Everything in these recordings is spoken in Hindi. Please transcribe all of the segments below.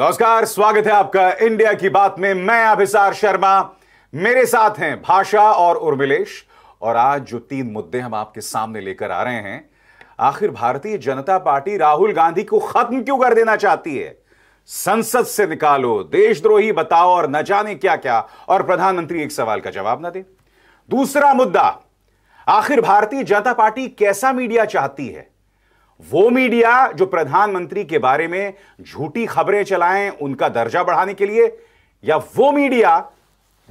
नमस्कार स्वागत है आपका इंडिया की बात में मैं अभिसार शर्मा मेरे साथ हैं भाषा और उर्मिलेश और आज जो तीन मुद्दे हम आपके सामने लेकर आ रहे हैं आखिर भारतीय जनता पार्टी राहुल गांधी को खत्म क्यों कर देना चाहती है संसद से निकालो देशद्रोही बताओ और न जाने क्या क्या और प्रधानमंत्री एक सवाल का जवाब ना दे दूसरा मुद्दा आखिर भारतीय जनता पार्टी कैसा मीडिया चाहती है वो मीडिया जो प्रधानमंत्री के बारे में झूठी खबरें चलाएं उनका दर्जा बढ़ाने के लिए या वो मीडिया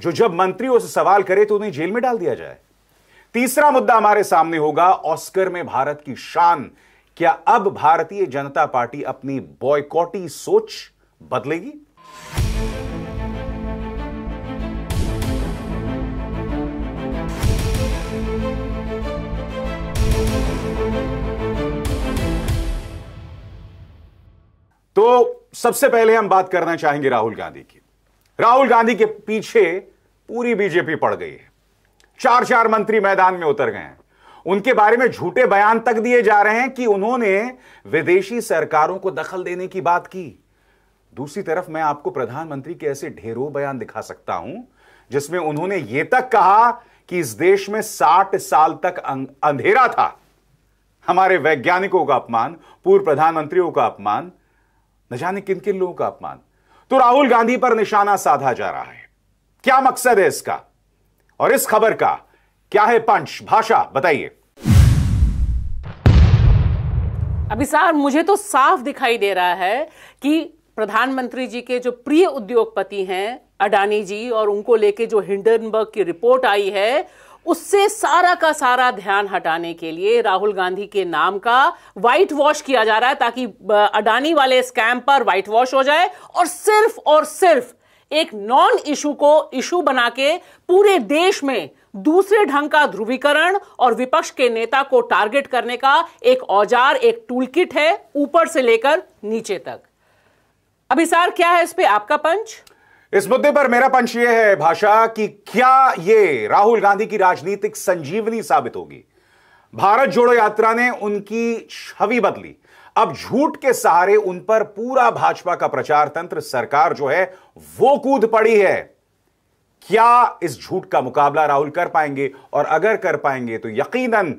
जो जब मंत्रियों से सवाल करे तो उन्हें जेल में डाल दिया जाए तीसरा मुद्दा हमारे सामने होगा ऑस्कर में भारत की शान क्या अब भारतीय जनता पार्टी अपनी बॉयकॉटी सोच बदलेगी तो सबसे पहले हम बात करना चाहेंगे राहुल गांधी की राहुल गांधी के पीछे पूरी बीजेपी पड़ गई है चार चार मंत्री मैदान में उतर गए हैं उनके बारे में झूठे बयान तक दिए जा रहे हैं कि उन्होंने विदेशी सरकारों को दखल देने की बात की दूसरी तरफ मैं आपको प्रधानमंत्री के ऐसे ढेरों बयान दिखा सकता हूं जिसमें उन्होंने यह तक कहा कि इस देश में 60 साल तक अं-, अंधेरा था हमारे वैज्ञानिकों का अपमान पूर्व प्रधानमंत्रियों का अपमान न जाने किन किन लोगों का अपमान तो राहुल गांधी पर निशाना साधा जा रहा है क्या मकसद है इसका और इस खबर का क्या है पंच भाषा बताइए अभी सर मुझे तो साफ दिखाई दे रहा है कि प्रधानमंत्री जी के जो प्रिय उद्योगपति हैं अडानी जी और उनको लेके जो हिंडनबर्ग की रिपोर्ट आई है उससे सारा का सारा ध्यान हटाने के लिए राहुल गांधी के नाम का व्हाइट वॉश किया जा रहा है ताकि अडानी वाले स्कैम पर व्हाइट वॉश हो जाए और सिर्फ और सिर्फ एक नॉन इशू को इशू बना के पूरे देश में दूसरे ढंग का ध्रुवीकरण और विपक्ष के नेता को टारगेट करने का एक औजार एक टूल है ऊपर से लेकर नीचे तक अभिसार क्या है इस पर आपका पंच इस मुद्दे पर मेरा पंच यह है भाषा कि क्या यह राहुल गांधी की राजनीतिक संजीवनी साबित होगी भारत जोड़ो यात्रा ने उनकी छवि बदली अब झूठ के सहारे उन पर पूरा भाजपा का प्रचार तंत्र सरकार जो है वो कूद पड़ी है क्या इस झूठ का मुकाबला राहुल कर पाएंगे और अगर कर पाएंगे तो यकीनन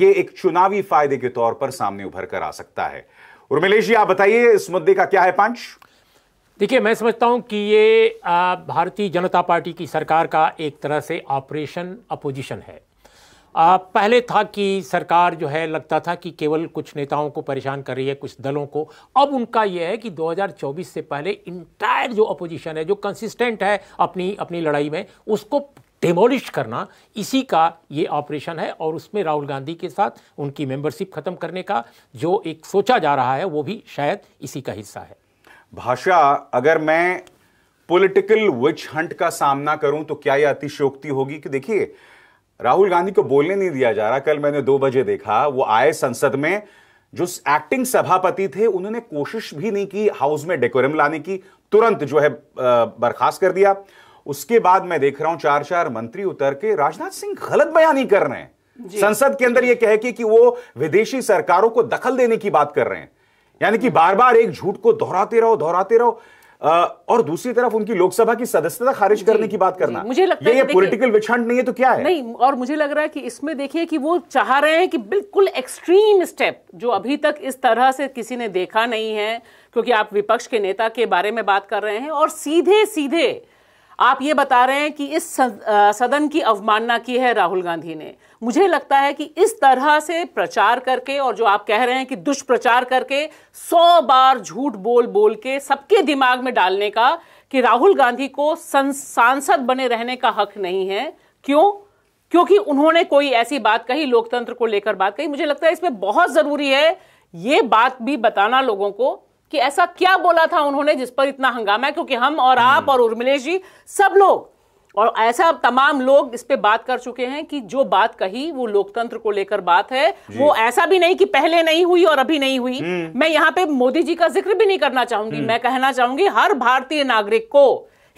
ये एक चुनावी फायदे के तौर पर सामने उभर कर आ सकता है उर्मिलेश जी आप बताइए इस मुद्दे का क्या है पंच देखिए मैं समझता हूं कि ये भारतीय जनता पार्टी की सरकार का एक तरह से ऑपरेशन अपोजिशन है आ, पहले था कि सरकार जो है लगता था कि केवल कुछ नेताओं को परेशान कर रही है कुछ दलों को अब उनका यह है कि 2024 से पहले इंटायर जो अपोजिशन है जो कंसिस्टेंट है अपनी अपनी लड़ाई में उसको डिमोलिश करना इसी का ये ऑपरेशन है और उसमें राहुल गांधी के साथ उनकी मेंबरशिप खत्म करने का जो एक सोचा जा रहा है वो भी शायद इसी का हिस्सा है भाषा अगर मैं पॉलिटिकल विच हंट का सामना करूं तो क्या यह अतिशोक्ति होगी कि देखिए राहुल गांधी को बोलने नहीं दिया जा रहा कल मैंने दो बजे देखा वो आए संसद में जो एक्टिंग सभापति थे उन्होंने कोशिश भी नहीं की हाउस में डेकोरम लाने की तुरंत जो है बर्खास्त कर दिया उसके बाद मैं देख रहा हूं चार चार मंत्री उतर के राजनाथ सिंह गलत ही कर रहे हैं संसद के अंदर यह कह के कि वो विदेशी सरकारों को दखल देने की बात कर रहे हैं यानी कि बार बार एक झूठ को दोहराते रहो दोहराते रहो और दूसरी तरफ उनकी लोकसभा की सदस्यता खारिज करने की बात करना मुझे लगता ये, है ये पॉलिटिकल विछंड नहीं है तो क्या है नहीं और मुझे लग रहा है कि इसमें देखिए कि वो चाह रहे हैं कि बिल्कुल एक्सट्रीम स्टेप जो अभी तक इस तरह से किसी ने देखा नहीं है क्योंकि आप विपक्ष के नेता के बारे में बात कर रहे हैं और सीधे सीधे आप ये बता रहे हैं कि इस सदन की अवमानना की है राहुल गांधी ने मुझे लगता है कि इस तरह से प्रचार करके और जो आप कह रहे हैं कि दुष्प्रचार करके सौ बार झूठ बोल बोल के सबके दिमाग में डालने का कि राहुल गांधी को सांसद बने रहने का हक नहीं है क्यों क्योंकि उन्होंने कोई ऐसी बात कही लोकतंत्र को लेकर बात कही मुझे लगता है इसमें बहुत जरूरी है ये बात भी बताना लोगों को कि ऐसा क्या बोला था उन्होंने जिस पर इतना हंगामा है क्योंकि हम और आप हम्म। और उर्मिलेश जी सब लोग और ऐसा तमाम लोग इस पे बात कर चुके हैं कि जो बात कही वो लोकतंत्र को लेकर बात है वो ऐसा भी नहीं कि पहले नहीं हुई और अभी नहीं हुई हम्म। मैं यहाँ पे मोदी जी का जिक्र भी नहीं करना चाहूंगी हम्म। मैं कहना चाहूंगी हर भारतीय नागरिक को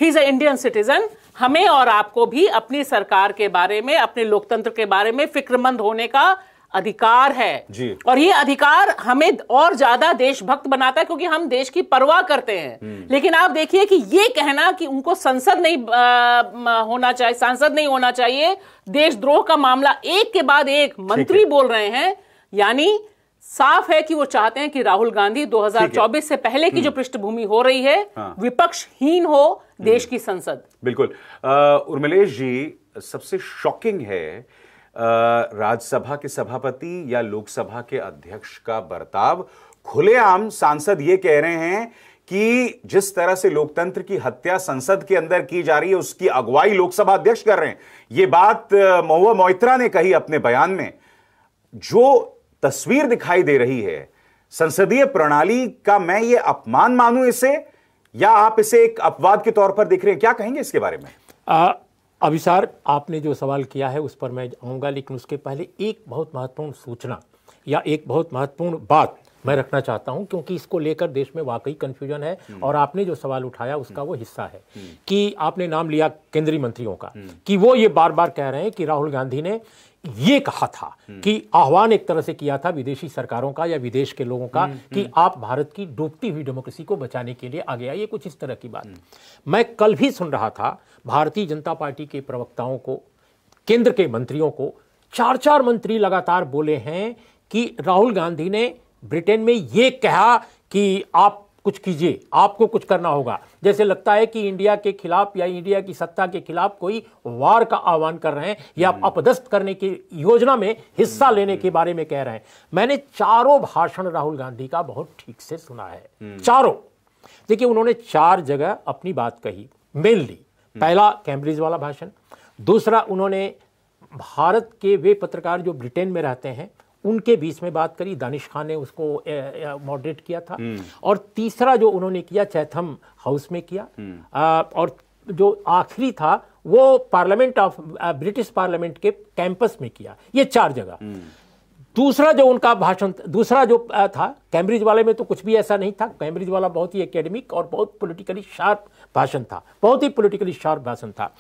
he is a Indian citizen हमें और आपको भी अपनी सरकार के बारे में अपने लोकतंत्र के बारे में फिक्रमंद होने का अधिकार है जी। और ये अधिकार हमें और ज्यादा देशभक्त बनाता है क्योंकि हम देश की परवाह करते हैं हम्म। लेकिन आप देखिए कि ये कहना कि उनको संसद नहीं आ, होना चाहिए सांसद नहीं होना चाहिए देशद्रोह का मामला एक के बाद एक मंत्री बोल रहे हैं यानी साफ है कि वो चाहते हैं कि राहुल गांधी 2024 से पहले की जो हम्म। पृष्ठभूमि हो रही है हाँ। विपक्षहीन हो देश हम्म। की संसद बिल्कुल उर्मिलेश जी सबसे शॉकिंग है राज्यसभा के सभापति या लोकसभा के अध्यक्ष का बर्ताव खुलेआम सांसद ये कह रहे हैं कि जिस तरह से लोकतंत्र की हत्या संसद के अंदर की जा रही है उसकी अगुवाई लोकसभा अध्यक्ष कर रहे हैं ये बात महुआ मोइत्रा ने कही अपने बयान में जो तस्वीर दिखाई दे रही है संसदीय प्रणाली का मैं ये अपमान मानूं इसे या आप इसे एक अपवाद के तौर पर देख रहे हैं क्या कहेंगे इसके बारे में आ, अभिसार आपने जो सवाल किया है उस पर मैं आऊँगा लेकिन उसके पहले एक बहुत महत्वपूर्ण सूचना या एक बहुत महत्वपूर्ण बात मैं रखना चाहता हूं क्योंकि इसको लेकर देश में वाकई कंफ्यूजन है हम्म। और आपने जो सवाल उठाया उसका हम्म। वो हिस्सा है हम्म। कि आपने नाम लिया केंद्रीय मंत्रियों का कि वो ये बार बार कह रहे हैं कि राहुल गांधी ने ये कहा था कि आह्वान एक तरह से किया था विदेशी सरकारों का या विदेश के लोगों का हम्म, कि हम्म। आप भारत की डूबती हुई डेमोक्रेसी को बचाने के लिए आगे आइए कुछ इस तरह की बात मैं कल भी सुन रहा था भारतीय जनता पार्टी के प्रवक्ताओं को केंद्र के मंत्रियों को चार चार मंत्री लगातार बोले हैं कि राहुल गांधी ने ब्रिटेन में ये कहा कि आप कुछ कीजिए आपको कुछ करना होगा जैसे लगता है कि इंडिया के खिलाफ या इंडिया की सत्ता के खिलाफ कोई वार का आह्वान कर रहे हैं या हम्म। अपदस्थ करने की योजना में हिस्सा लेने के बारे में कह रहे हैं मैंने चारों भाषण राहुल गांधी का बहुत ठीक से सुना है हम्म। चारों देखिए उन्होंने चार जगह अपनी बात कही मेनली हम्म। पहला कैम्ब्रिज वाला भाषण दूसरा उन्होंने भारत के वे पत्रकार जो ब्रिटेन में रहते हैं उनके बीच में बात करी दानिश खान ने उसको मॉडरेट किया था हम्म। और तीसरा जो उन्होंने किया चैथम हाउस में किया हम्म। आ, और जो आखिरी था वो पार्लियामेंट ऑफ ब्रिटिश पार्लियामेंट के कैंपस में किया ये चार जगह हम्म। दूसरा जो उनका भाषण दूसरा जो था कैम्ब्रिज वाले में तो कुछ भी ऐसा नहीं था कैम्ब्रिज वाला बहुत ही एकेडमिक और बहुत पॉलिटिकली शार्प भाषण था बहुत ही पॉलिटिकली शार्प भाषण था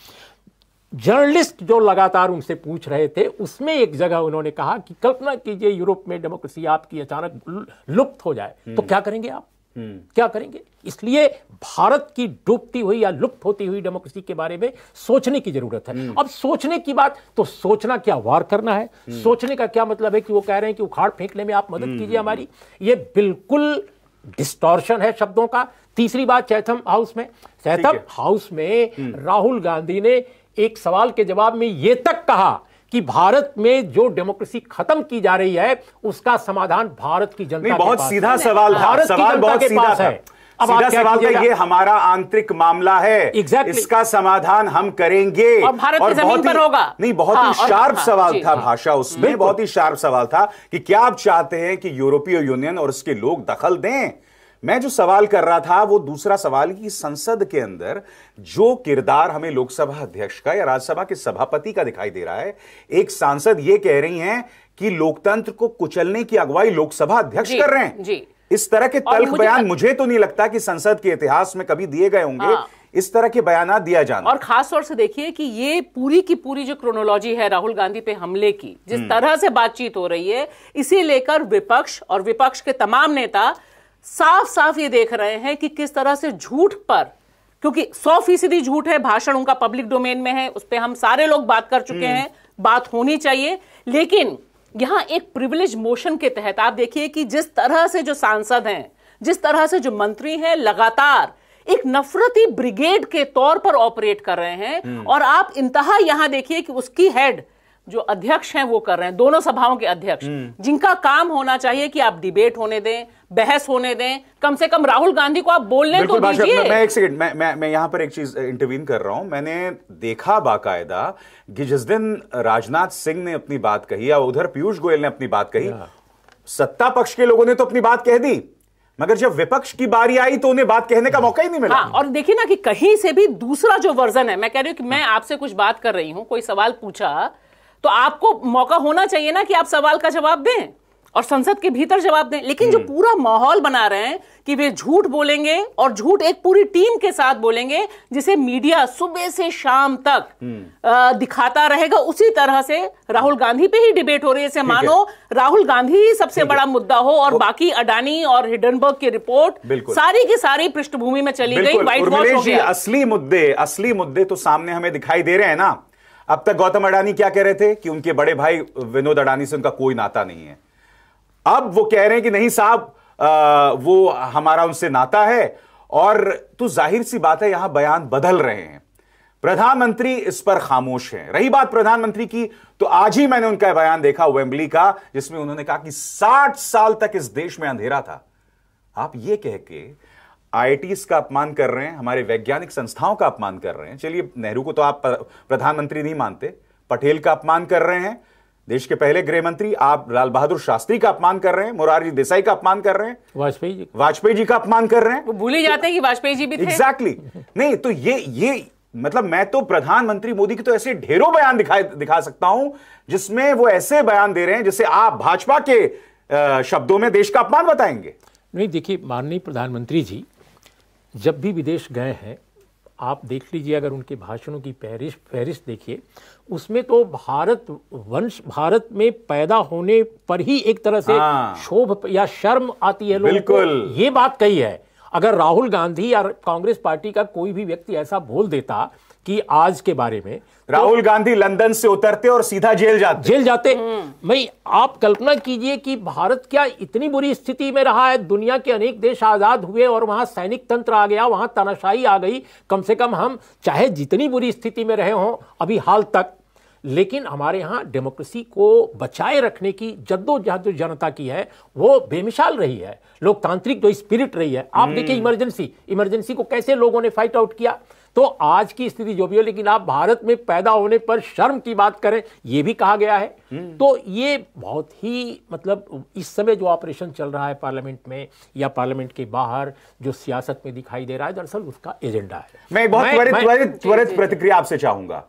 जर्नलिस्ट जो लगातार उनसे पूछ रहे थे उसमें एक जगह उन्होंने कहा कि कल्पना कीजिए यूरोप में डेमोक्रेसी आपकी अचानक लुप्त हो जाए तो हम्म। क्या करेंगे आप हम्म। क्या करेंगे इसलिए भारत की डूबती हुई या लुप्त होती हुई डेमोक्रेसी के बारे में सोचने की जरूरत है हम्म। अब सोचने की बात तो सोचना क्या वार करना है सोचने का क्या मतलब है कि वो कह रहे हैं कि उखाड़ फेंकने में आप मदद कीजिए हमारी ये बिल्कुल डिस्टॉर्शन है शब्दों का तीसरी बात चैथम हाउस में चैथम हाउस में राहुल गांधी ने एक सवाल के जवाब में यह तक कहा कि भारत में जो डेमोक्रेसी खत्म की जा रही है उसका समाधान भारत की जनता नहीं, बहुत सीधा सवाल भारत सवाल बहुत सीधा है अब सीधा सवाल था ये हमारा आंतरिक मामला है exactly. इसका समाधान हम करेंगे और भारत और की जमीन पर होगा नहीं बहुत हाँ, ही शार्प हाँ, सवाल था भाषा उसमें बहुत ही शार्प सवाल था कि क्या आप चाहते हैं कि यूरोपीय यूनियन और उसके लोग दखल दें मैं जो सवाल कर रहा था वो दूसरा सवाल कि संसद के अंदर जो किरदार हमें लोकसभा अध्यक्ष का या राज्यसभा के सभापति का दिखाई दे रहा है एक सांसद ये कह रही हैं कि लोकतंत्र को कुचलने की अगुवाई लोकसभा अध्यक्ष कर रहे हैं जी इस तरह के तल्ख बयान मुझे तो नहीं लगता कि संसद के इतिहास में कभी दिए गए होंगे हाँ। इस तरह के बयान दिया जाना और खास तौर से देखिए कि ये पूरी की पूरी जो क्रोनोलॉजी है राहुल गांधी पे हमले की जिस हम्म। तरह से बातचीत हो रही है इसे लेकर विपक्ष और विपक्ष के तमाम नेता साफ साफ ये देख रहे हैं कि किस तरह से झूठ पर क्योंकि सौ फीसदी झूठ है भाषण उनका पब्लिक डोमेन में है उस पर हम सारे लोग बात कर चुके हम्म। हैं बात होनी चाहिए लेकिन यहां एक प्रिविलेज मोशन के तहत आप देखिए कि जिस तरह से जो सांसद हैं जिस तरह से जो मंत्री हैं लगातार एक नफरती ब्रिगेड के तौर पर ऑपरेट कर रहे हैं हम्म। और आप इंतहा यहां देखिए कि उसकी हेड जो अध्यक्ष हैं वो कर रहे हैं दोनों सभाओं के अध्यक्ष हम्म। जिनका काम होना चाहिए कि आप डिबेट होने दें बहस होने दें कम से कम राहुल गांधी को आप बोलने तो दीजिए मैं, मैं एक सेकंड मैं मैं, मैं यहां पर एक चीज इंटरवीन कर रहा हूं मैंने देखा बाकायदा कि जिस दिन राजनाथ सिंह ने अपनी बात कही या उधर पीयूष गोयल ने अपनी बात कही सत्ता पक्ष के लोगों ने तो अपनी बात कह दी मगर जब विपक्ष की बारी आई तो उन्हें बात कहने का hmm. मौका ही नहीं मिला हाँ, और देखिए ना कि कहीं से भी दूसरा जो वर्जन है मैं कह रही हूं कि मैं आपसे कुछ बात कर रही हूं कोई सवाल पूछा तो आपको मौका होना चाहिए ना कि आप सवाल का जवाब दें और संसद के भीतर जवाब दें लेकिन जो हम्म। पूरा माहौल बना रहे हैं कि वे झूठ बोलेंगे और झूठ एक पूरी टीम के साथ बोलेंगे जिसे मीडिया सुबह से शाम तक हम्म। दिखाता रहेगा उसी तरह से राहुल गांधी पे ही डिबेट हो रही है इसे मानो राहुल गांधी ही सबसे बड़ा मुद्दा हो और बाकी अडानी और हिडनबर्ग की रिपोर्ट सारी की सारी पृष्ठभूमि में चली गई व्हाइट वॉश असली मुद्दे असली मुद्दे तो सामने हमें दिखाई दे रहे हैं ना अब तक गौतम अडानी क्या कह रहे थे कि उनके बड़े भाई विनोद अडानी से उनका कोई नाता नहीं है अब वो कह रहे हैं कि नहीं साहब वो हमारा उनसे नाता है और तो जाहिर सी बात है यहां बयान बदल रहे हैं प्रधानमंत्री इस पर खामोश हैं रही बात प्रधानमंत्री की तो आज ही मैंने उनका बयान देखा वेम्बली का जिसमें उन्होंने कहा कि 60 साल तक इस देश में अंधेरा था आप ये कह के आईआईटीज का अपमान कर रहे हैं हमारे वैज्ञानिक संस्थाओं का अपमान कर रहे हैं चलिए नेहरू को तो आप प्रधानमंत्री नहीं मानते पटेल का अपमान कर रहे हैं देश के पहले गृह मंत्री आप लाल बहादुर शास्त्री का अपमान कर रहे हैं मोरारजी देसाई का अपमान कर रहे हैं वाजपेयी जी वाजपेयी जी का अपमान कर रहे हैं वो भूले जाते हैं कि वाजपेयी जी भी एग्जैक्टली exactly. नहीं तो ये ये मतलब मैं तो प्रधानमंत्री मोदी के तो ऐसे ढेरों बयान दिखा दिखा सकता हूं जिसमें वो ऐसे बयान दे रहे हैं जिसे आप भाजपा के शब्दों में देश का अपमान बताएंगे नहीं देखिए माननीय प्रधानमंत्री जी जब भी विदेश गए हैं आप देख लीजिए अगर उनके भाषणों की फहरिश फहरिश देखिए उसमें तो भारत वंश भारत में पैदा होने पर ही एक तरह से हाँ। शोभ या शर्म आती है लोगों को ये बात कही है अगर राहुल गांधी या कांग्रेस पार्टी का कोई भी व्यक्ति ऐसा बोल देता कि आज के बारे में तो राहुल तो, गांधी लंदन से उतरते और सीधा जेल जाते जेल जाते हम्म। भाई आप कल्पना कीजिए कि भारत क्या इतनी बुरी स्थिति में रहा है दुनिया के अनेक देश आजाद हुए और वहां सैनिक तंत्र आ गया वहां तनाशाही आ गई कम से कम हम चाहे जितनी बुरी स्थिति में रहे हों अभी हाल तक लेकिन हमारे यहाँ डेमोक्रेसी को बचाए रखने की जद्दोजहद जो जनता की है वो बेमिसाल रही है लोकतांत्रिक जो स्पिरिट रही है आप हम्म। देखिए इमरजेंसी इमरजेंसी को कैसे लोगों ने फाइट आउट किया तो आज की स्थिति जो भी हो लेकिन आप भारत में पैदा होने पर शर्म की बात करें यह भी कहा गया है हम्म। तो ये बहुत ही मतलब इस समय जो ऑपरेशन चल रहा है पार्लियामेंट में या पार्लियामेंट के बाहर जो सियासत में दिखाई दे रहा है दरअसल उसका एजेंडा है मैं बहुत त्वरित त्वरित प्रतिक्रिया आपसे चाहूंगा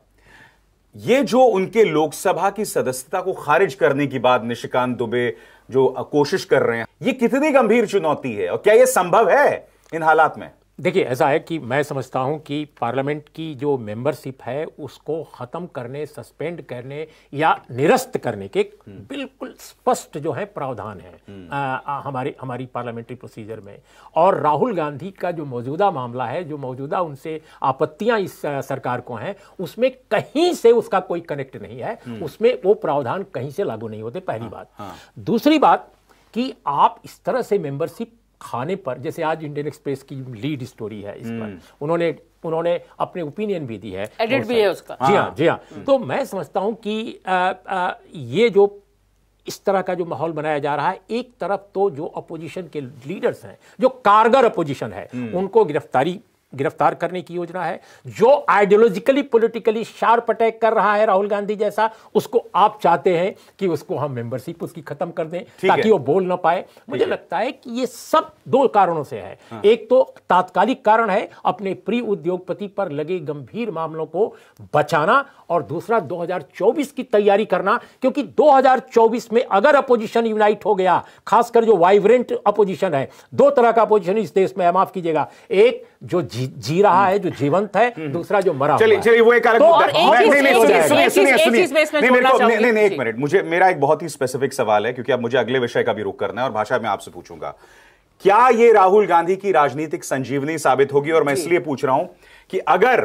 ये जो उनके लोकसभा की सदस्यता को खारिज करने की बात निशिकांत दुबे जो कोशिश कर रहे हैं ये कितनी गंभीर चुनौती है और क्या यह संभव है इन हालात में देखिए ऐसा है कि मैं समझता हूं कि पार्लियामेंट की जो मेंबरशिप है उसको ख़त्म करने सस्पेंड करने या निरस्त करने के हम्म। बिल्कुल स्पष्ट जो है प्रावधान है हम्म। आ, आ, हमारे हमारी पार्लियामेंट्री प्रोसीजर में और राहुल गांधी का जो मौजूदा मामला है जो मौजूदा उनसे आपत्तियां इस सरकार को हैं उसमें कहीं से उसका कोई कनेक्ट नहीं है हम्म। उसमें वो प्रावधान कहीं से लागू नहीं होते पहली हाँ, बात हाँ। दूसरी बात कि आप इस तरह से मेंबरशिप खाने पर जैसे आज इंडियन एक्सप्रेस की लीड स्टोरी है इस पर हम्म। उन्होंने उन्होंने अपने ओपिनियन भी दी है एडिट भी है उसका जी हाँ, हाँ जी हाँ तो मैं समझता हूँ कि आ, आ, ये जो इस तरह का जो माहौल बनाया जा रहा है एक तरफ तो जो अपोजिशन के लीडर्स हैं जो कारगर अपोजिशन है हम्म। उनको गिरफ्तारी गिरफ्तार करने की योजना है जो आइडियोलॉजिकली पॉलिटिकली शार्प अटैक कर रहा है राहुल गांधी जैसा उसको आप चाहते हैं कि उसको हम मेंबरशिप उसकी खत्म कर दें ताकि वो बोल ना पाए मुझे लगता है कि ये सब दो कारणों से है हाँ। एक तो तात्कालिक कारण है अपने प्री उद्योगपति पर लगे गंभीर मामलों को बचाना और दूसरा 2024 की तैयारी करना क्योंकि 2024 में अगर अपोजिशन यूनाइट हो गया खासकर जो वाइब्रेंट अपोजिशन है दो तरह का अपोजिशन इस देश में माफ कीजिएगा एक जो जी, जी रहा है जो जीवंत है हम्म, हम्म। दूसरा जो मरा चलिए चलिए वो एक अलग तो नहीं नहीं एक मिनट मुझे मेरा एक बहुत ही स्पेसिफिक सवाल है क्योंकि अब मुझे अगले विषय का भी रुख करना है और भाषा में आपसे पूछूंगा क्या ये राहुल गांधी की राजनीतिक संजीवनी साबित होगी और मैं इसलिए पूछ रहा हूं कि अगर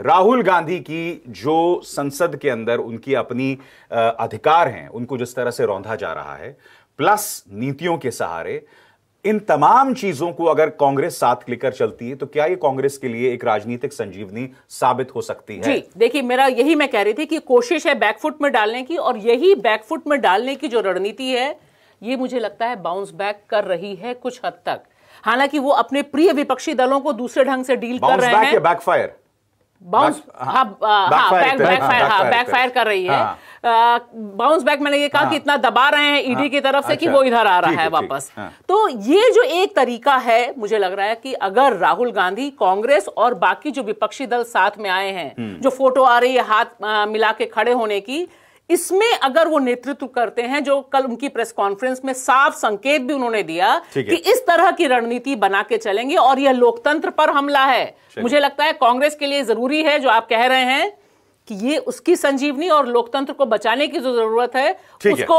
राहुल गांधी की जो संसद के अंदर उनकी अपनी अधिकार हैं उनको जिस तरह से रौंधा जा रहा है प्लस नीतियों के सहारे इन तमाम चीजों को अगर कांग्रेस साथ लेकर चलती है तो क्या ये कांग्रेस के लिए एक राजनीतिक संजीवनी साबित हो सकती है जी देखिए मेरा यही मैं कह रही थी कि कोशिश है बैकफुट में डालने की और यही बैकफुट में डालने की जो रणनीति है ये मुझे लगता है बाउंस बैक कर रही है कुछ हद तक हालांकि वो अपने प्रिय विपक्षी दलों को दूसरे ढंग से डील कर रहे हैं बैकफायर बाउंस हाँ बैकफायर हाँ, हाँ, हाँ, कर रही है बाउंस बैक मैंने ये कहा कि हाँ। इतना दबा रहे हैं ईडी e हाँ। की तरफ से कि अच्छा। वो इधर आ रहा है वापस हाँ। तो ये जो एक तरीका है मुझे लग रहा है कि अगर राहुल गांधी कांग्रेस और बाकी जो विपक्षी दल साथ में आए हैं हम्म। जो फोटो आ रही है हाथ मिला के खड़े होने की इसमें अगर वो नेतृत्व करते हैं जो कल उनकी प्रेस कॉन्फ्रेंस में साफ संकेत भी उन्होंने दिया कि इस तरह की रणनीति बना के चलेंगे और यह लोकतंत्र पर हमला है मुझे लगता है कांग्रेस के लिए जरूरी है जो आप कह रहे हैं कि ये उसकी संजीवनी और लोकतंत्र को बचाने की जो जरूरत है उसको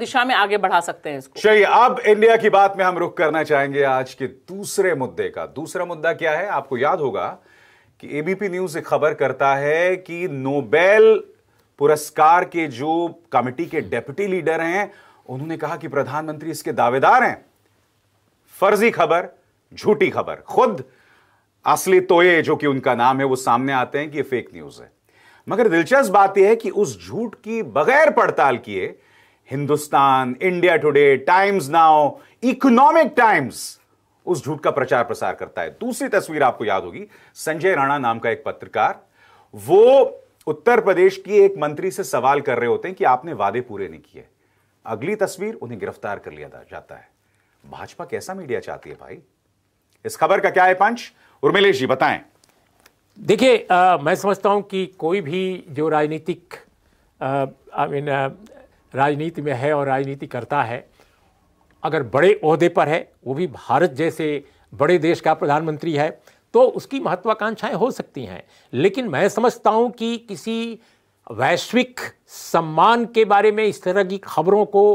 दिशा में आगे बढ़ा सकते हैं चलिए अब इंडिया की बात में हम रुख करना चाहेंगे आज के दूसरे मुद्दे का दूसरा मुद्दा क्या है आपको याद होगा कि एबीपी न्यूज एक खबर करता है कि नोबेल पुरस्कार के जो कमेटी के डेप्यूटी लीडर हैं उन्होंने कहा कि प्रधानमंत्री इसके दावेदार हैं फर्जी खबर झूठी खबर खुद असली तोये जो कि उनका नाम है वो सामने आते हैं कि ये फेक न्यूज है मगर दिलचस्प बात यह है कि उस झूठ की बगैर पड़ताल किए Hindustan India Today Times Now Economic Times उस झूठ का प्रचार प्रसार करता है दूसरी तस्वीर आपको याद होगी संजय राणा नाम का एक पत्रकार वो उत्तर प्रदेश की एक मंत्री से सवाल कर रहे होते हैं कि आपने वादे पूरे नहीं किए अगली तस्वीर उन्हें गिरफ्तार कर लिया जाता है भाजपा कैसा मीडिया चाहती है भाई इस खबर का क्या है पंच उर्मिलेश जी बताएं देखिए मैं समझता हूँ कि कोई भी जो राजनीतिक आई मीन राजनीति में है और राजनीति करता है अगर बड़े अहदे पर है वो भी भारत जैसे बड़े देश का प्रधानमंत्री है तो उसकी महत्वाकांक्षाएं हो सकती हैं लेकिन मैं समझता हूँ कि किसी वैश्विक सम्मान के बारे में इस तरह की खबरों को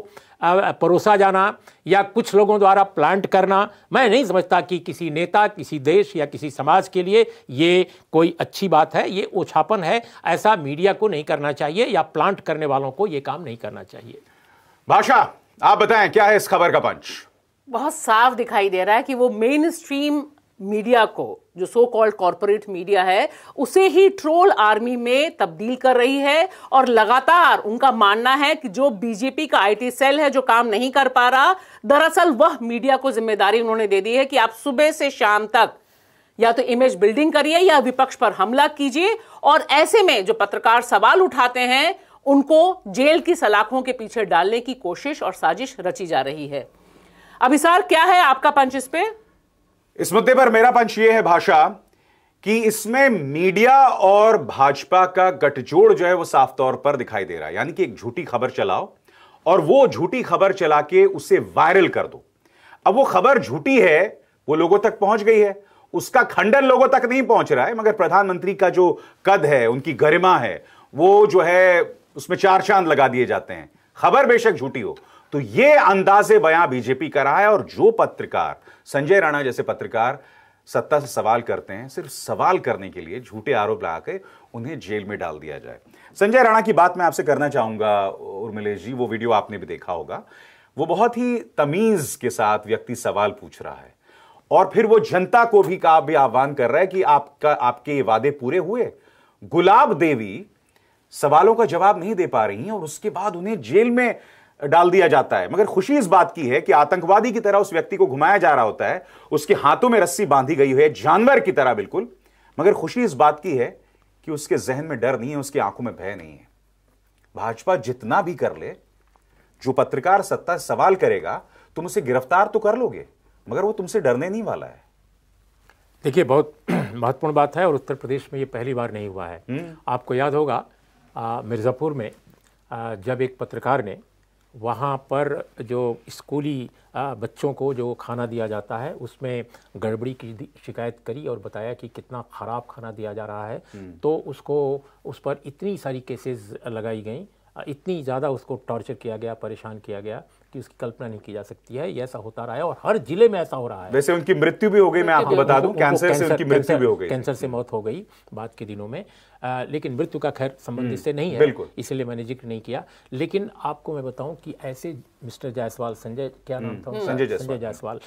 परोसा जाना या कुछ लोगों द्वारा प्लांट करना मैं नहीं समझता कि किसी नेता किसी देश या किसी समाज के लिए ये कोई अच्छी बात है ये ओछापन है ऐसा मीडिया को नहीं करना चाहिए या प्लांट करने वालों को ये काम नहीं करना चाहिए भाषा आप बताएं क्या है इस खबर का पंच बहुत साफ दिखाई दे रहा है कि वो मेन स्ट्रीम मीडिया को जो सो कॉल्ड कॉरपोरेट मीडिया है उसे ही ट्रोल आर्मी में तब्दील कर रही है और लगातार उनका मानना है कि जो बीजेपी का आईटी सेल है जो काम नहीं कर पा रहा दरअसल वह मीडिया को जिम्मेदारी उन्होंने दे दी है कि आप सुबह से शाम तक या तो इमेज बिल्डिंग करिए या विपक्ष पर हमला कीजिए और ऐसे में जो पत्रकार सवाल उठाते हैं उनको जेल की सलाखों के पीछे डालने की कोशिश और साजिश रची जा रही है अभिसार क्या है आपका पंच इस पर इस मुद्दे पर मेरा पंच यह है भाषा कि इसमें मीडिया और भाजपा का गठजोड़ जो है वो साफ तौर पर दिखाई दे रहा है यानी कि एक झूठी खबर चलाओ और वो झूठी खबर चला के उसे वायरल कर दो अब वो खबर झूठी है वो लोगों तक पहुंच गई है उसका खंडन लोगों तक नहीं पहुंच रहा है मगर प्रधानमंत्री का जो कद है उनकी गरिमा है वो जो है उसमें चार चांद लगा दिए जाते हैं खबर बेशक झूठी हो तो ये अंदाजे बयां बीजेपी कर रहा है और जो पत्रकार संजय राणा जैसे पत्रकार सत्ता से सवाल करते हैं सिर्फ सवाल करने के लिए झूठे आरोप लगा के उन्हें जेल में डाल दिया जाए संजय राणा की बात मैं आपसे करना चाहूंगा उर्मिलेश जी वो वीडियो आपने भी देखा होगा वो बहुत ही तमीज के साथ व्यक्ति सवाल पूछ रहा है और फिर वो जनता को भी का भी आह्वान कर रहा है कि आपका आपके वादे पूरे हुए गुलाब देवी सवालों का जवाब नहीं दे पा रही हैं और उसके बाद उन्हें जेल में डाल दिया जाता है मगर खुशी इस बात की है कि आतंकवादी की तरह उस व्यक्ति को घुमाया जा रहा होता है उसके हाथों में रस्सी बांधी गई है जानवर की तरह बिल्कुल मगर खुशी इस बात की है कि उसके जहन में डर नहीं है उसकी आंखों में भय नहीं है भाजपा जितना भी कर ले जो पत्रकार सत्ता सवाल करेगा तुम उसे गिरफ्तार तो कर लोगे मगर वो तुमसे डरने नहीं वाला है देखिए बहुत महत्वपूर्ण बात है और उत्तर प्रदेश में ये पहली बार नहीं हुआ है हम्म। आपको याद होगा मिर्ज़ापुर में आ, जब एक पत्रकार ने वहाँ पर जो स्कूली बच्चों को जो खाना दिया जाता है उसमें गड़बड़ी की शिकायत करी और बताया कि कितना ख़राब खाना दिया जा रहा है हम्म। तो उसको उस पर इतनी सारी केसेस लगाई गई इतनी ज़्यादा उसको टॉर्चर किया गया परेशान किया गया की उसकी कल्पना नहीं की जा सकती है ऐसा होता रहा है और हर जिले में ऐसा हो रहा है वैसे उनकी मृत्यु भी हो गई मैं आपको बता दूं कैंसर से उनकी मृत्यु भी हो गई कैंसर से मौत हो गई बाद के दिनों में आ, लेकिन मृत्यु का खैर संबंध इससे हम्म, नहीं है इसलिए मैंने जिक्र नहीं किया लेकिन आपको मैं बताऊं कि ऐसे मिस्टर जायसवाल संजय क्या नाम था हम्म, संजय संजय जायसवाल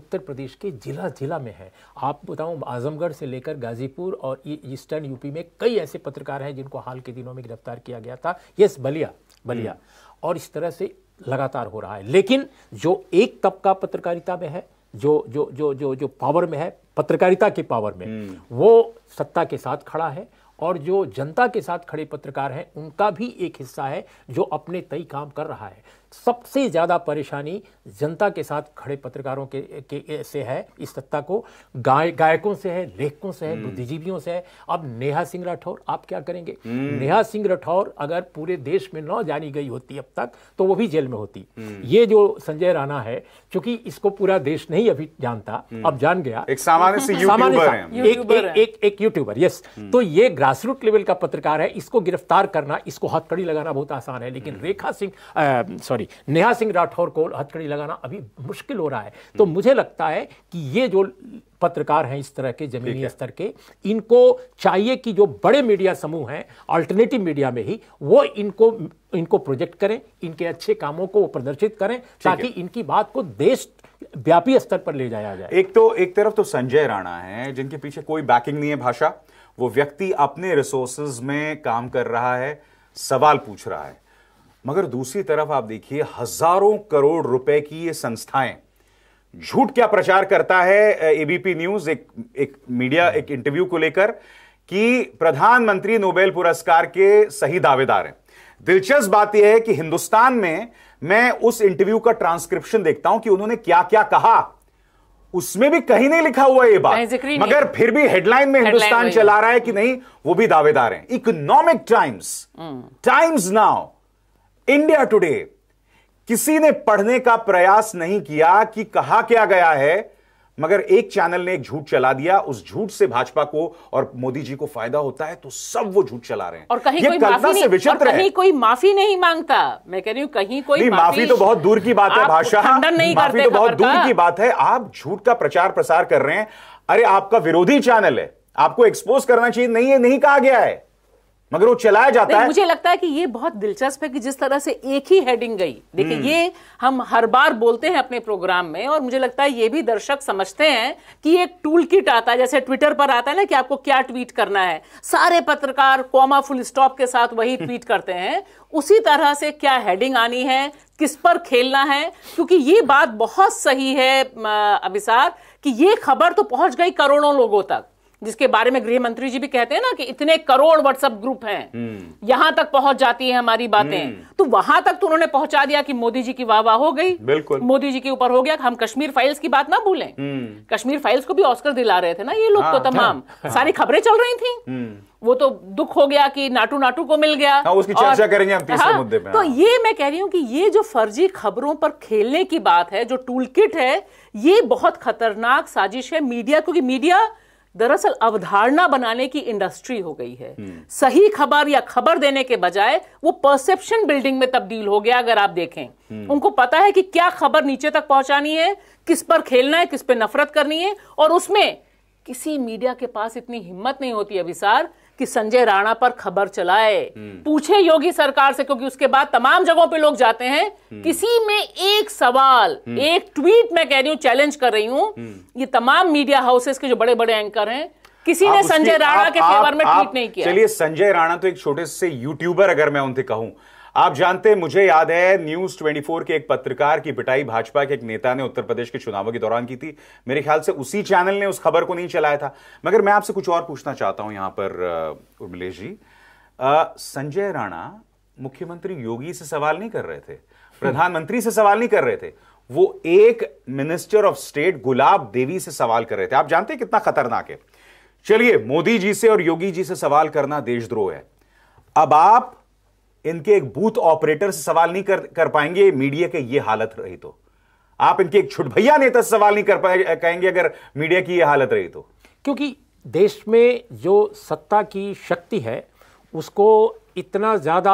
उत्तर प्रदेश के जिला जिला में है आप बताऊं आजमगढ़ से लेकर गाजीपुर और ईस्टर्न यूपी में कई ऐसे पत्रकार हैं जिनको हाल के दिनों में गिरफ्तार किया गया था यस बलिया बलिया हम्म। और इस तरह से लगातार हो रहा है लेकिन जो एक तबका पत्रकारिता में है जो जो जो जो जो पावर में है पत्रकारिता के पावर में हम्म। वो सत्ता के साथ खड़ा है और जो जनता के साथ खड़े पत्रकार हैं उनका भी एक हिस्सा है जो अपने तय काम कर रहा है सबसे ज़्यादा परेशानी जनता के साथ खड़े पत्रकारों के, के से है इस सत्ता को गाय गायकों से है लेखकों से है हम्म। बुद्धिजीवियों से है अब नेहा सिंह राठौर आप क्या करेंगे हम्म। नेहा सिंह राठौर अगर पूरे देश में न जानी गई होती अब तक तो वो भी जेल में होती हम्म। ये जो संजय राणा है चूंकि इसको पूरा देश नहीं अभी जानता अब जान गया एक सामान्य से यूट्यूबर एक यूट्यूबर यस तो ये ग्रासरूट लेवल का पत्रकार है इसको गिरफ्तार करना इसको हथकड़ी लगाना बहुत आसान है लेकिन रेखा सिंह सॉरी सॉरी नेहा सिंह राठौर को हथकड़ी लगाना अभी मुश्किल हो रहा है तो हम्म। मुझे लगता है कि ये जो पत्रकार हैं इस तरह के जमीनी स्तर के इनको चाहिए कि जो बड़े मीडिया समूह हैं अल्टरनेटिव मीडिया में ही वो इनको इनको प्रोजेक्ट करें इनके अच्छे कामों को प्रदर्शित करें ताकि इनकी बात को देश व्यापी स्तर पर ले जाया जाए एक तो एक तरफ तो संजय राणा है जिनके पीछे कोई बैकिंग नहीं है भाषा वो व्यक्ति अपने रिसोर्सेज में काम कर रहा है सवाल पूछ रहा है मगर दूसरी तरफ आप देखिए हजारों करोड़ रुपए की ये संस्थाएं झूठ क्या प्रचार करता है एबीपी न्यूज एक एक मीडिया एक इंटरव्यू को लेकर कि प्रधानमंत्री नोबेल पुरस्कार के सही दावेदार हैं दिलचस्प बात यह है कि हिंदुस्तान में मैं उस इंटरव्यू का ट्रांसक्रिप्शन देखता हूं कि उन्होंने क्या क्या कहा उसमें भी कहीं नहीं लिखा हुआ ये बात मगर फिर भी हेडलाइन में हिंदुस्तान चला रहा है कि नहीं वो भी दावेदार हैं Economic Times Times Now India Today किसी ने पढ़ने का प्रयास नहीं किया कि कहा क्या गया है मगर एक चैनल ने एक झूठ चला दिया उस झूठ से भाजपा को और मोदी जी को फायदा होता है तो सब वो झूठ चला रहे हैं और कहीं कोई माफी नहीं, और कहीं कोई माफी नहीं मांगता मैं कह रही हूं कहीं कोई नहीं, माफी, माफी तो बहुत दूर की बात है भाषा नहीं माफी तो बहुत दूर की बात है आप झूठ का प्रचार प्रसार कर रहे हैं अरे आपका विरोधी चैनल है आपको एक्सपोज करना चाहिए नहीं है नहीं कहा गया है मगर वो चलाया जाता है मुझे लगता है कि ये बहुत दिलचस्प है कि जिस तरह से एक ही हेडिंग गई देखिए हम्म। ये हम हर बार बोलते हैं अपने प्रोग्राम में और मुझे लगता है ये भी दर्शक समझते हैं कि एक टूल किट आता है जैसे ट्विटर पर आता है ना कि आपको क्या ट्वीट करना है सारे पत्रकार कॉमा फुल स्टॉप के साथ वही ट्वीट हम्म। करते हैं उसी तरह से क्या हेडिंग आनी है किस पर खेलना है क्योंकि ये बात बहुत सही है अभिसार कि ये खबर तो पहुंच गई करोड़ों लोगों तक जिसके बारे में गृह मंत्री जी भी कहते हैं ना कि इतने करोड़ व्हाट्सएप ग्रुप हैं हम्म। यहां तक पहुंच जाती है हमारी बातें हम्म। तो वहां तक तो उन्होंने पहुंचा दिया कि मोदी जी की वाह वाह हो गई बिल्कुल मोदी जी के ऊपर हो गया हम कश्मीर फाइल्स की बात ना भूलें हम्म। कश्मीर फाइल्स को भी ऑस्कर दिला रहे थे ना ये लोग तो हाँ, तमाम हाँ। सारी खबरें चल रही थी वो तो दुख हो गया कि नाटू नाटू को मिल गया हाँ, उसकी चर्चा करेंगे हम तीसरे हाँ, मुद्दे पे तो हाँ। ये मैं कह रही हूँ कि ये जो फर्जी खबरों पर खेलने की बात है जो टूल किट है ये बहुत खतरनाक साजिश है मीडिया क्योंकि मीडिया दरअसल अवधारणा बनाने की इंडस्ट्री हो गई है सही खबर या खबर देने के बजाय वो परसेप्शन बिल्डिंग में तब्दील हो गया अगर आप देखें उनको पता है कि क्या खबर नीचे तक पहुंचानी है किस पर खेलना है किस पर नफरत करनी है और उसमें किसी मीडिया के पास इतनी हिम्मत नहीं होती अभिसार कि संजय राणा पर खबर चलाए हम्म। पूछे योगी सरकार से क्योंकि उसके बाद तमाम जगहों पे लोग जाते हैं हम्म। किसी में एक सवाल हम्म। एक ट्वीट मैं कह रही हूँ चैलेंज कर रही हूँ ये तमाम मीडिया हाउसेस के जो बड़े बड़े एंकर हैं किसी ने संजय राणा के फेवर में ट्वीट नहीं किया चलिए संजय राणा तो एक छोटे से यूट्यूबर अगर मैं उनसे कहूं आप जानते हैं मुझे याद है न्यूज 24 के एक पत्रकार की पिटाई भाजपा के एक नेता ने उत्तर प्रदेश के चुनावों के दौरान की थी मेरे ख्याल से उसी चैनल ने उस खबर को नहीं चलाया था मगर मैं आपसे कुछ और पूछना चाहता हूं यहां पर उर्मिलेश जी संजय राणा मुख्यमंत्री योगी से सवाल नहीं कर रहे थे प्रधानमंत्री से सवाल नहीं कर रहे थे वो एक minister of state Gulab Devi से सवाल कर रहे थे आप जानते हैं कितना खतरनाक है चलिए मोदी जी से और योगी जी से सवाल करना देशद्रोह है अब आप इनके एक बूथ ऑपरेटर से सवाल नहीं कर कर पाएंगे मीडिया के ये हालत रही तो आप इनके एक छुटभैया नेता से सवाल नहीं कर पाए कहेंगे अगर मीडिया की ये हालत रही तो क्योंकि देश में जो सत्ता की शक्ति है उसको इतना ज़्यादा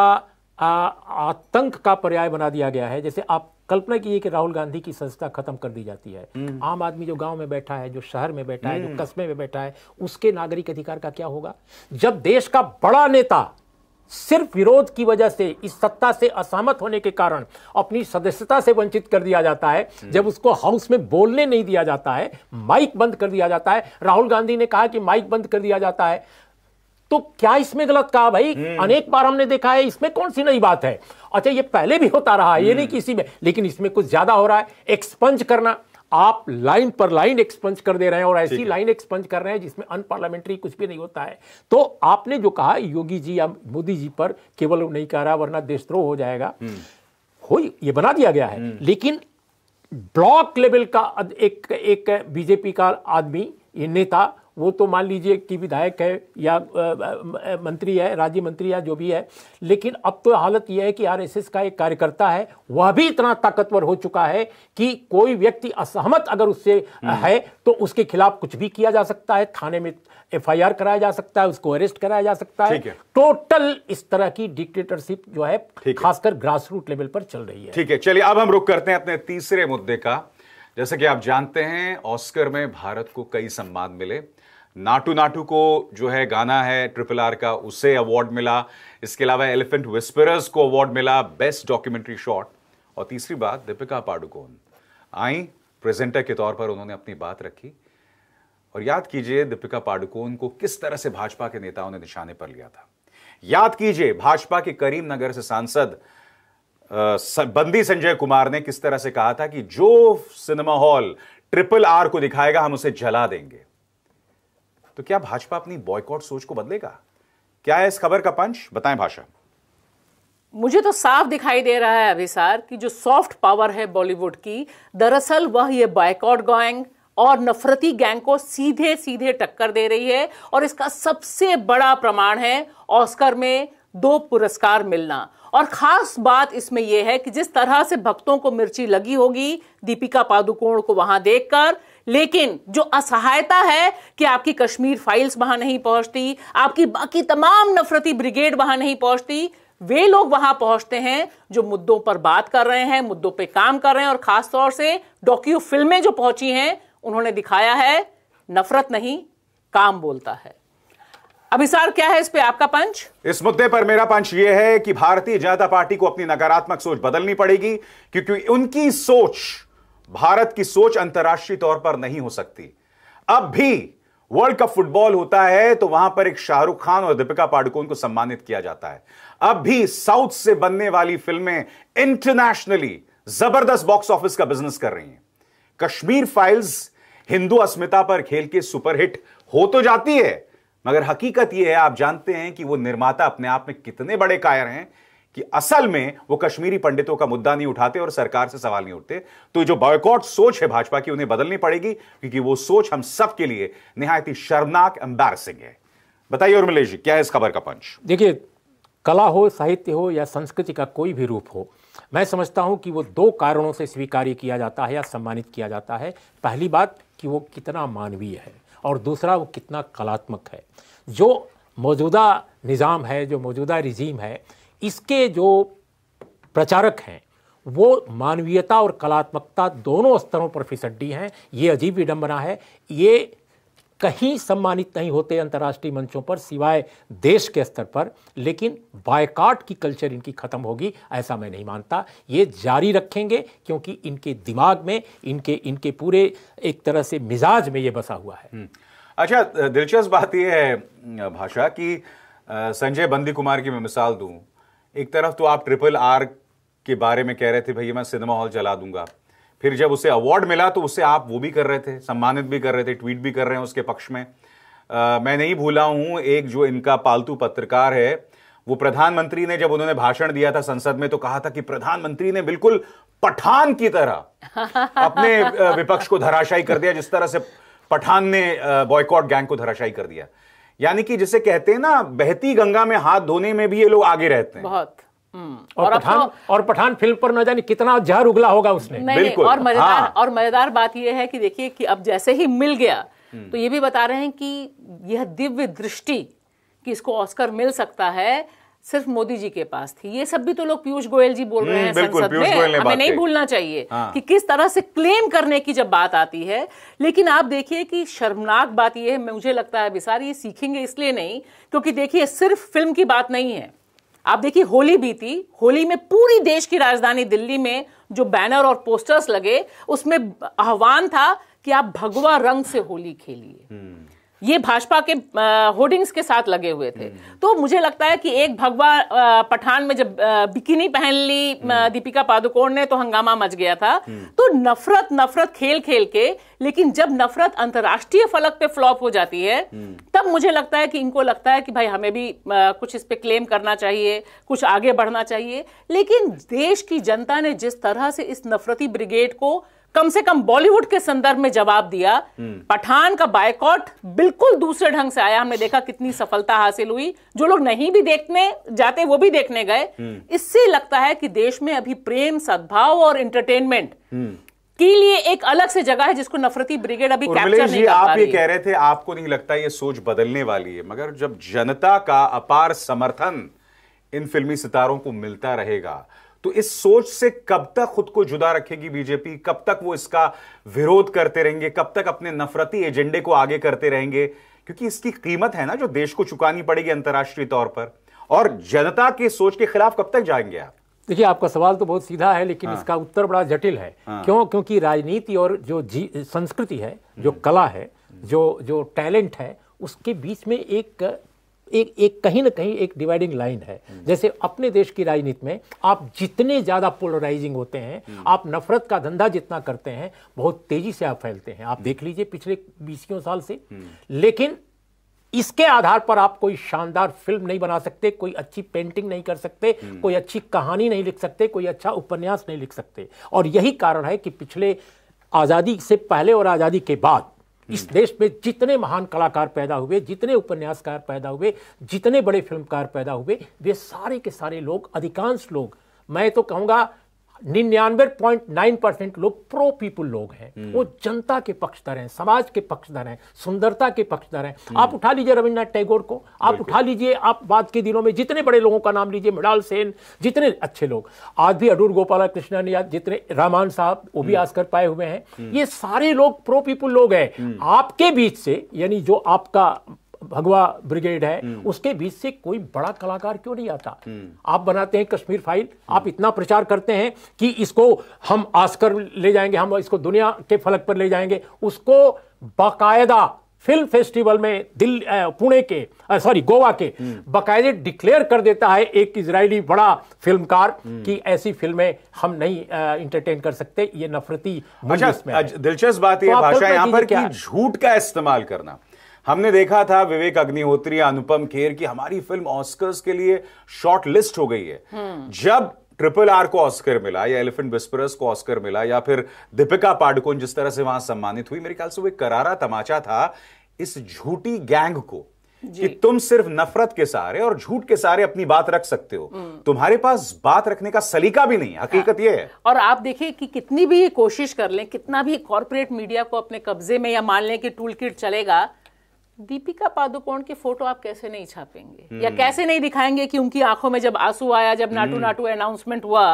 आतंक का पर्याय बना दिया गया है जैसे आप कल्पना कीजिए कि राहुल गांधी की संस्था खत्म कर दी जाती है हम्म। आम आदमी जो गांव में बैठा है जो शहर में बैठा है जो हम्म। कस्बे में बैठा है उसके नागरिक अधिकार का क्या होगा जब देश का बड़ा नेता सिर्फ विरोध की वजह से इस सत्ता से असहमत होने के कारण अपनी सदस्यता से वंचित कर दिया जाता है हम्म। जब उसको हाउस में बोलने नहीं दिया जाता है माइक बंद कर दिया जाता है राहुल गांधी ने कहा कि माइक बंद कर दिया जाता है तो क्या इसमें गलत कहा भाई हम्म। अनेक बार हमने देखा है इसमें कौन सी नई बात है अच्छा ये पहले भी होता रहा है ये हम्म। नहीं किसी में लेकिन इसमें कुछ ज्यादा हो रहा है एक्सपंज करना आप लाइन पर लाइन एक्सपंज कर दे रहे हैं और ऐसी लाइन एक्सपंज कर रहे हैं जिसमें अनपार्लियामेंट्री कुछ भी नहीं होता है तो आपने जो कहा योगी जी या मोदी जी पर केवल नहीं कह रहा वरना देशद्रोह हो जाएगा हम्म। हो ये बना दिया गया है हम्म। लेकिन ब्लॉक लेवल का एक एक बीजेपी का आदमी ये नेता वो तो मान लीजिए कि विधायक है या मंत्री है राज्य मंत्री या जो भी है लेकिन अब तो हालत यह है कि आरएसएस का एक कार्यकर्ता है वह भी इतना ताकतवर हो चुका है कि कोई व्यक्ति असहमत अगर उससे हम्म। है तो उसके खिलाफ कुछ भी किया जा सकता है थाने में एफआईआर कराया जा सकता है उसको अरेस्ट कराया जा सकता है टोटल इस तरह की डिक्टेटरशिप जो है खासकर ग्रासरूट लेवल पर चल रही है ठीक है चलिए अब हम रुक करते हैं अपने तीसरे मुद्दे का जैसे कि आप जानते हैं ऑस्कर में भारत को कई सम्मान मिले नाटू नाटू को जो है गाना है ट्रिपल आर का उसे अवार्ड मिला इसके अलावा एलिफेंट विस्परर्स को अवार्ड मिला बेस्ट डॉक्यूमेंट्री शॉट और तीसरी बात दीपिका पाडुकोन आई प्रेजेंटर के तौर पर उन्होंने अपनी बात रखी और याद कीजिए दीपिका पाडुकोन को किस तरह से भाजपा के नेताओं ने निशाने पर लिया था याद कीजिए भाजपा के करीमनगर से सांसद बंदी संजय कुमार ने किस तरह से कहा था कि जो सिनेमा हॉल ट्रिपल आर को दिखाएगा हम उसे जला देंगे तो क्या भाजपा अपनी बॉयकॉट सोच को बदलेगा क्या है इस खबर का पंच बताएं भाषा मुझे तो साफ दिखाई दे रहा है अभिसार कि जो सॉफ्ट पावर है बॉलीवुड की दरअसल वह ये बायकॉट गैंग और नफरती गैंग को सीधे सीधे टक्कर दे रही है और इसका सबसे बड़ा प्रमाण है ऑस्कर में दो पुरस्कार मिलना और खास बात इसमें यह है कि जिस तरह से भक्तों को मिर्ची लगी होगी दीपिका पादुकोण को वहां देखकर लेकिन जो असहायता है कि आपकी कश्मीर फाइल्स वहां नहीं पहुंचती आपकी बाकी तमाम नफरती ब्रिगेड वहां नहीं पहुंचती वे लोग वहां पहुंचते हैं जो मुद्दों पर बात कर रहे हैं मुद्दों पे काम कर रहे हैं और खास तौर से डॉक्यू फिल्में जो पहुंची हैं उन्होंने दिखाया है नफरत नहीं काम बोलता है अभिसार क्या है इस पे आपका पंच इस मुद्दे पर मेरा पंच यह है कि भारतीय जनता पार्टी को अपनी नकारात्मक सोच बदलनी पड़ेगी क्योंकि उनकी सोच भारत की सोच अंतर्राष्ट्रीय तौर पर नहीं हो सकती अब भी वर्ल्ड कप फुटबॉल होता है तो वहां पर एक शाहरुख खान और दीपिका पाडुकोन को सम्मानित किया जाता है अब भी साउथ से बनने वाली फिल्में इंटरनेशनली जबरदस्त बॉक्स ऑफिस का बिजनेस कर रही हैं कश्मीर फाइल्स हिंदू अस्मिता पर खेल के सुपरहिट हो तो जाती है मगर हकीकत यह है आप जानते हैं कि वो निर्माता अपने आप में कितने बड़े कायर हैं कि असल में वो कश्मीरी पंडितों का मुद्दा नहीं उठाते और सरकार से सवाल नहीं उठते तो जो बॉयकॉट सोच है भाजपा की उन्हें बदलनी पड़ेगी क्योंकि वो सोच हम सबके लिए निहायती ही शर्मनाक एम्बेरसिंग है बताइए और मिलेश जी क्या है इस खबर का पंच देखिए कला हो साहित्य हो या संस्कृति का कोई भी रूप हो मैं समझता हूं कि वो दो कारणों से स्वीकार्य किया जाता है या सम्मानित किया जाता है पहली बात कि वो कितना मानवीय है और दूसरा वो कितना कलात्मक है जो मौजूदा निज़ाम है जो मौजूदा रिजीम है इसके जो प्रचारक हैं वो मानवीयता और कलात्मकता दोनों स्तरों पर फिसड्डी हैं ये अजीब विडम्बना है ये कहीं सम्मानित नहीं होते अंतर्राष्ट्रीय मंचों पर सिवाय देश के स्तर पर लेकिन बायकाट की कल्चर इनकी ख़त्म होगी ऐसा मैं नहीं मानता ये जारी रखेंगे क्योंकि इनके दिमाग में इनके इनके पूरे एक तरह से मिजाज में ये बसा हुआ है हम्म। अच्छा दिलचस्प बात यह है भाषा कि संजय बंदी कुमार की मैं मिसाल दूँ एक तरफ तो आप ट्रिपल आर के बारे में कह रहे थे भैया मैं सिनेमा हॉल चला दूंगा फिर जब उसे अवार्ड मिला तो उसे आप वो भी कर रहे थे सम्मानित भी कर रहे थे ट्वीट भी कर रहे हैं उसके पक्ष में आ, मैं नहीं भूला हूं एक जो इनका पालतू पत्रकार है वो प्रधानमंत्री ने जब उन्होंने भाषण दिया था संसद में तो कहा था कि प्रधानमंत्री ने बिल्कुल पठान की तरह अपने विपक्ष को धराशायी कर दिया जिस तरह से पठान ने बॉयकॉट गैंग को धराशायी कर दिया यानी कि जिसे कहते हैं ना बहती गंगा में हाथ धोने में भी ये लोग आगे रहते हैं बहुत हम्म। और, और पठान तो, और पठान फिल्म पर न जाने कितना जहर उगला होगा उसने नहीं, बिल्कुल और मजेदार हाँ। और मजेदार बात यह है कि देखिए कि अब जैसे ही मिल गया हम्म। तो ये भी बता रहे हैं कि यह दिव्य दृष्टि कि इसको ऑस्कर मिल सकता है सिर्फ मोदी जी के पास थी ये सब भी तो लोग पीयूष गोयल जी बोल रहे हम्म, हैं संसद में हमें नहीं भूलना चाहिए हाँ। कि किस तरह से क्लेम करने की जब बात आती है लेकिन आप देखिए कि शर्मनाक बात यह है मुझे लगता है विसार ये सीखेंगे इसलिए नहीं क्योंकि देखिए सिर्फ फिल्म की बात नहीं है आप देखिए होली बीती होली में पूरी देश की राजधानी दिल्ली में जो बैनर और पोस्टर्स लगे उसमें आह्वान था कि आप भगवा रंग से होली खेलिए हम्म। ये भाजपा के होर्डिंग्स के साथ लगे हुए थे हम्म। तो मुझे लगता है कि एक भगवा पठान में जब बिकिनी पहन ली हम्म। दीपिका पादुकोण ने तो हंगामा मच गया था हम्म। तो नफरत नफरत खेल खेल के लेकिन जब नफरत अंतर्राष्ट्रीय फलक पे फ्लॉप हो जाती है तब मुझे लगता है कि इनको लगता है कि भाई हमें भी कुछ इस पर क्लेम करना चाहिए कुछ आगे बढ़ना चाहिए लेकिन देश की जनता ने जिस तरह से इस नफरती ब्रिगेड को कम से कम बॉलीवुड के संदर्भ में जवाब दिया हम्म। पठान का बायकॉट बिल्कुल दूसरे ढंग से आया हमने देखा कितनी सफलता हासिल हुई जो लोग नहीं भी देखने जाते वो भी देखने गए हम्म। इससे लगता है कि देश में अभी प्रेम सद्भाव और एंटरटेनमेंट हम्म। के लिए एक अलग से जगह है जिसको नफरती ब्रिगेड अभी कैप्चर नहीं कर आप ये कह रहे थे आपको नहीं लगता ये सोच बदलने वाली है मगर जब जनता का अपार समर्थन इन फिल्मी सितारों को मिलता रहेगा तो इस सोच से कब तक खुद को जुदा रखेगी बीजेपी कब तक वो इसका विरोध करते रहेंगे कब तक अपने नफरती एजेंडे को आगे करते रहेंगे क्योंकि इसकी कीमत है ना जो देश को चुकानी पड़ेगी अंतर्राष्ट्रीय तौर पर और जनता के सोच के खिलाफ कब तक जाएंगे आप देखिए आपका सवाल तो बहुत सीधा है लेकिन हाँ। इसका उत्तर बड़ा जटिल है हाँ। क्यों क्योंकि राजनीति और जो जी संस्कृति है जो हम्म। कला है जो जो टैलेंट है उसके बीच में एक एक एक कहीं ना कहीं एक डिवाइडिंग लाइन है हम्म। जैसे अपने देश की राजनीति में आप जितने ज़्यादा पोलराइजिंग होते हैं हम्म। आप नफरत का धंधा जितना करते हैं बहुत तेज़ी से आप फैलते हैं आप हम्म। देख लीजिए पिछले बीसियों साल से लेकिन इसके आधार पर आप कोई शानदार फिल्म नहीं बना सकते कोई अच्छी पेंटिंग नहीं कर सकते कोई अच्छी कहानी नहीं लिख सकते कोई अच्छा उपन्यास नहीं लिख सकते और यही कारण है कि पिछले आज़ादी से पहले और आज़ादी के बाद इस हम्म। देश में जितने महान कलाकार पैदा हुए जितने उपन्यासकार पैदा हुए जितने बड़े फिल्मकार पैदा हुए वे सारे के सारे लोग अधिकांश लोग मैं तो कहूँगा निन्यानवे पॉइंट नाइन परसेंट लोग प्रो पीपुल लोग हैं हम्म। वो जनता के पक्षधर हैं समाज के पक्षधर हैं सुंदरता के पक्षधर हैं आप उठा लीजिए रविन्द्रनाथ टैगोर को आप उठा लीजिए आप बाद के दिनों में जितने बड़े लोगों का नाम लीजिए मृणाल सेन जितने अच्छे लोग आज भी अडूर गोपाल कृष्णन या जितने रामान साहब वो भी हम्म। आज कर पाए हुए हैं हम्म। ये सारे लोग प्रो पीपुल लोग हैं आपके बीच से यानी जो आपका भगवा ब्रिगेड है हम्म। उसके बीच से कोई बड़ा कलाकार क्यों नहीं आता हम्म। आप बनाते हैं कश्मीर फाइल हम्म। आप इतना प्रचार करते हैं कि इसको हम आस्कर ले जाएंगे हम इसको दुनिया के फलक पर ले जाएंगे उसको बाकायदा फिल्म फेस्टिवल में दिल पुणे के सॉरी गोवा के बाकायदे डिक्लेयर कर देता है एक इजरायली बड़ा फिल्मकार कि ऐसी फिल्में हम नहीं इंटरटेन कर सकते ये नफरती अच्छा दिलचस्प बात यह तो भाषा यहां पर झूठ का इस्तेमाल करना हमने देखा था विवेक अग्निहोत्री अनुपम खेर की हमारी फिल्म ऑस्कर्स के लिए शॉर्ट लिस्ट हो गई है हम्म। जब ट्रिपल आर को ऑस्कर मिला या एलिफेंट विस्परस को ऑस्कर मिला या फिर दीपिका पाडुकोन जिस तरह से वहां सम्मानित हुई मेरे ख्याल से वो एक करारा तमाचा था इस झूठी गैंग को कि तुम सिर्फ नफरत के सहारे और झूठ के सहारे अपनी बात रख सकते हो हम्म। तुम्हारे पास बात रखने का सलीका भी नहीं हकीकत यह है हाँ। और आप देखिए कि कितनी भी कोशिश कर लें कितना भी कॉरपोरेट मीडिया को अपने कब्जे में या मान लें कि टूल किट चलेगा दीपिका पादुकोण के फोटो आप कैसे नहीं छापेंगे या हम्म। कैसे नहीं दिखाएंगे कि उनकी आंखों में जब आंसू आया जब नाटू हम्म। नाटू अनाउंसमेंट हुआ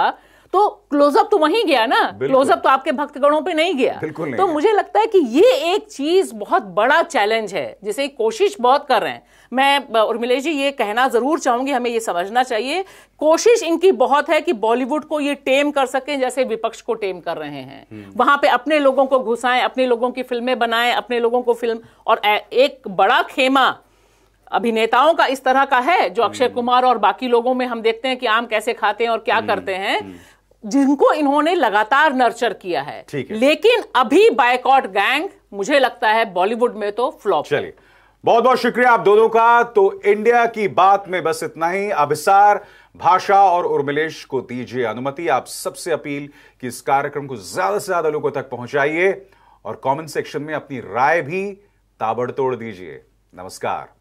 तो क्लोजअप तो वहीं गया ना क्लोजअप तो आपके भक्तगणों पे नहीं गया बिल्कुल नहीं तो मुझे लगता है कि ये एक चीज बहुत बड़ा चैलेंज है जिसे कोशिश बहुत कर रहे हैं मैं उर्मिलेश जी ये कहना जरूर चाहूंगी हमें ये समझना चाहिए कोशिश इनकी बहुत है कि बॉलीवुड को ये टेम कर सकें जैसे विपक्ष को टेम कर रहे हैं हम्म। वहां पे अपने लोगों को घुसाएं अपने लोगों की फिल्में बनाएं अपने लोगों को फिल्म और एक बड़ा खेमा अभिनेताओं का इस तरह का है जो अक्षय हम्म। कुमार और बाकी लोगों में हम देखते हैं कि आम कैसे खाते हैं और क्या हम्म। करते हैं जिनको इन्होंने लगातार नर्चर किया है लेकिन अभी बायकॉट गैंग मुझे लगता है बॉलीवुड में तो फ्लॉप चलिए बहुत बहुत शुक्रिया आप दोनों का तो इंडिया की बात में बस इतना ही अभिसार भाषा और उर्मिलेश को दीजिए अनुमति आप सबसे अपील कि इस कार्यक्रम को ज्यादा से ज्यादा लोगों तक पहुंचाइए और कमेंट सेक्शन में अपनी राय भी ताबड़तोड़ दीजिए नमस्कार